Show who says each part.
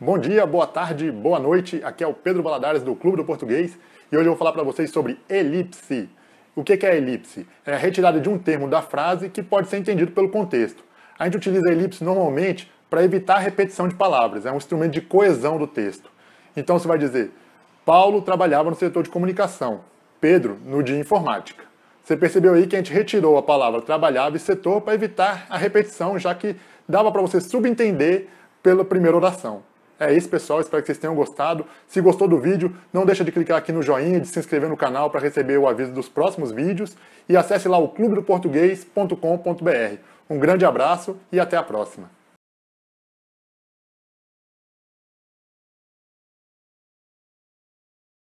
Speaker 1: Bom dia, boa tarde, boa noite. Aqui é o Pedro Baladares do Clube do Português e hoje eu vou falar para vocês sobre elipse. O que é elipse? É a retirada de um termo da frase que pode ser entendido pelo contexto. A gente utiliza a elipse normalmente para evitar a repetição de palavras, é um instrumento de coesão do texto. Então você vai dizer: Paulo trabalhava no setor de comunicação, Pedro no de informática. Você percebeu aí que a gente retirou a palavra trabalhava e setor para evitar a repetição, já que dava para você subentender pela primeira oração é isso, pessoal. Espero que vocês tenham gostado. Se gostou do vídeo, não deixa de clicar aqui no joinha, de se inscrever no canal para receber o aviso dos próximos vídeos e acesse lá o clubedoportuguês.com.br. Um grande abraço e até a próxima.